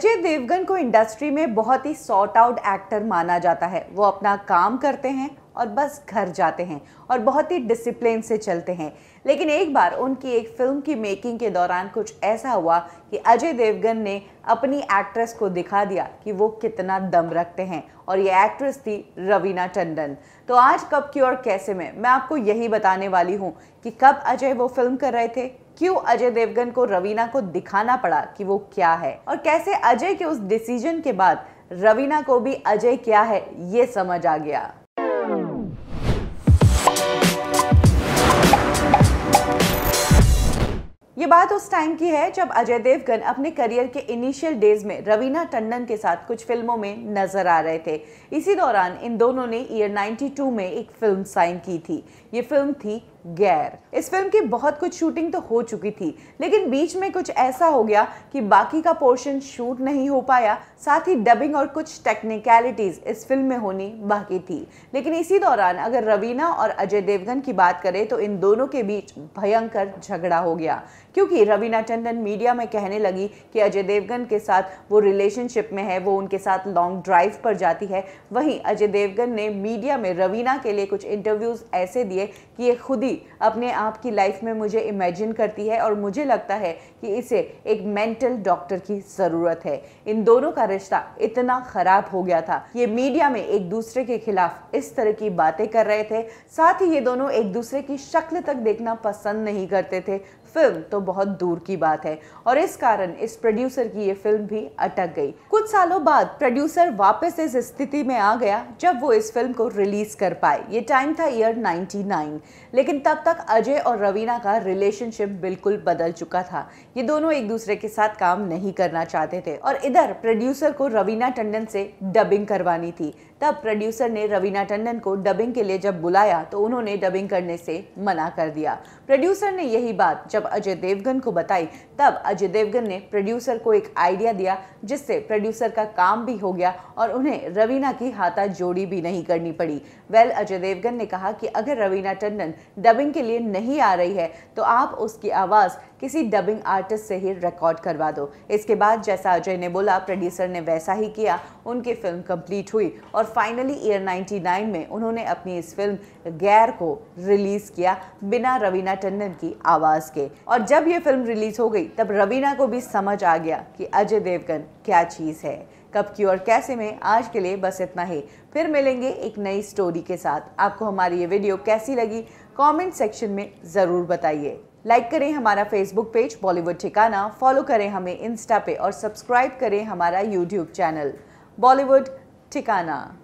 अजय देवगन को इंडस्ट्री में बहुत ही सॉर्ट आउट एक्टर माना जाता है वो अपना काम करते हैं और बस घर जाते हैं और बहुत ही डिसिप्लिन से चलते हैं लेकिन एक बार उनकी एक फिल्म की मेकिंग के दौरान कुछ ऐसा हुआ कि अजय देवगन ने अपनी एक्ट्रेस को दिखा दिया कि वो कितना दम रखते हैं और ये एक्ट्रेस थी रवीना टंडन तो आज कब की और कैसे में मैं आपको यही बताने वाली हूँ कि कब अजय वो फिल्म कर रहे थे क्यों अजय देवगन को रवीना को दिखाना पड़ा कि वो क्या है और कैसे अजय के उस डिसीजन के बाद रवीना को भी अजय क्या है ये समझ आ गया ये बात उस टाइम की है जब अजय देवगन अपने करियर के इनिशियल डेज में रवीना टंडन के साथ कुछ फिल्मों में नजर आ रहे थे इसी दौरान इन दोनों ने ईयर 92 में एक फिल्म साइन की थी ये फिल्म थी गैर इस फिल्म की बहुत कुछ शूटिंग तो हो चुकी थी लेकिन बीच में कुछ ऐसा हो गया कि बाकी का पोर्शन शूट नहीं हो पाया साथ ही डबिंग और कुछ टेक्निकलिटीज़ इस फिल्म में होनी बाकी थी लेकिन इसी दौरान अगर रवीना और अजय देवगन की बात करें तो इन दोनों के बीच भयंकर झगड़ा हो गया क्योंकि रवीना टंडन मीडिया में कहने लगी कि अजय देवगन के साथ वो रिलेशनशिप में है वो उनके साथ लॉन्ग ड्राइव पर जाती है वहीं अजय देवगन ने मीडिया में रवीना के लिए कुछ इंटरव्यूज़ ऐसे दिए कि ये खुद ही भी अपने आप की लाइफ में मुझे इमेजिन करती है और मुझे लगता है कि इसे एक मेंटल डॉक्टर की ज़रूरत है इन दोनों का रिश्ता इतना ख़राब हो गया था ये मीडिया में एक दूसरे के खिलाफ इस तरह की बातें कर रहे थे साथ ही ये दोनों एक दूसरे की शक्ल तक देखना पसंद नहीं करते थे फिल्म तो बहुत दूर की बात है और इस कारण इस प्रोड्यूसर की ये फिल्म भी अटक गई कुछ सालों बाद प्रोड्यूसर वापस इस स्थिति में आ गया जब वो इस फिल्म को रिलीज कर पाए ये टाइम था ईयर 99 लेकिन तब तक अजय और रवीना का रिलेशनशिप बिल्कुल बदल चुका था ये दोनों एक दूसरे के साथ काम नहीं करना चाहते थे और इधर प्रोड्यूसर को रवीना टंडन से डबिंग करवानी थी तब प्रोड्यूसर ने रवीना टंडन को डबिंग के लिए जब बुलाया तो उन्होंने डबिंग करने से मना कर दिया प्रोड्यूसर ने यही बात जब जब अजय देवगन को बताई तब अजय देवगन ने प्रोड्यूसर को एक आइडिया दिया जिससे प्रोड्यूसर का काम भी हो गया और उन्हें रवीना की हाथा जोड़ी भी नहीं करनी पड़ी वेल अजय देवगन ने कहा कि अगर रवीना टंडन डबिंग के लिए नहीं आ रही है तो आप उसकी आवाज़ किसी डबिंग आर्टिस्ट से ही रिकॉर्ड करवा दो इसके बाद जैसा अजय ने बोला प्रोड्यूसर ने वैसा ही किया उनकी फिल्म कंप्लीट हुई और फाइनली ईयर 99 में उन्होंने अपनी इस फिल्म गैर को रिलीज़ किया बिना रवीना टंडन की आवाज़ के और जब ये फिल्म रिलीज हो गई तब रवीना को भी समझ आ गया कि अजय देवगन क्या चीज़ है कब की और कैसे में आज के लिए बस इतना ही फिर मिलेंगे एक नई स्टोरी के साथ आपको हमारी ये वीडियो कैसी लगी कमेंट सेक्शन में ज़रूर बताइए लाइक करें हमारा फेसबुक पेज बॉलीवुड ठिकाना फॉलो करें हमें इंस्टा पे और सब्सक्राइब करें हमारा यूट्यूब चैनल बॉलीवुड ठिकाना